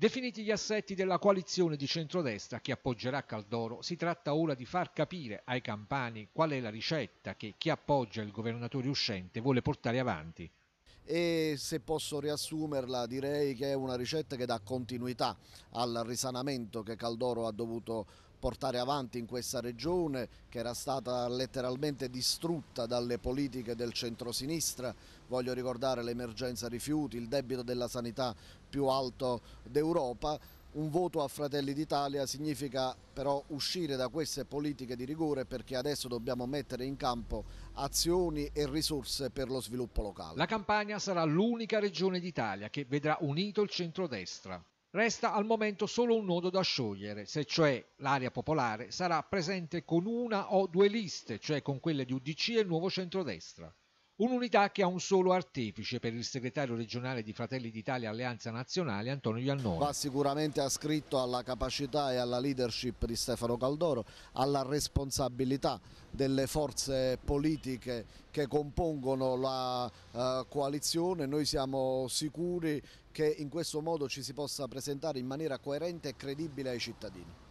Definiti gli assetti della coalizione di centrodestra che appoggerà Caldoro, si tratta ora di far capire ai campani qual è la ricetta che chi appoggia il governatore uscente vuole portare avanti e se posso riassumerla direi che è una ricetta che dà continuità al risanamento che Caldoro ha dovuto portare avanti in questa regione che era stata letteralmente distrutta dalle politiche del centrosinistra. Voglio ricordare l'emergenza rifiuti, il debito della sanità più alto d'Europa un voto a Fratelli d'Italia significa però uscire da queste politiche di rigore perché adesso dobbiamo mettere in campo azioni e risorse per lo sviluppo locale. La Campania sarà l'unica regione d'Italia che vedrà unito il centrodestra. Resta al momento solo un nodo da sciogliere, se cioè l'area popolare sarà presente con una o due liste, cioè con quelle di UDC e il nuovo centrodestra. Un'unità che ha un solo artefice per il segretario regionale di Fratelli d'Italia Alleanza Nazionale Antonio Iannone. Va sicuramente ascritto alla capacità e alla leadership di Stefano Caldoro, alla responsabilità delle forze politiche che compongono la eh, coalizione. Noi siamo sicuri che in questo modo ci si possa presentare in maniera coerente e credibile ai cittadini.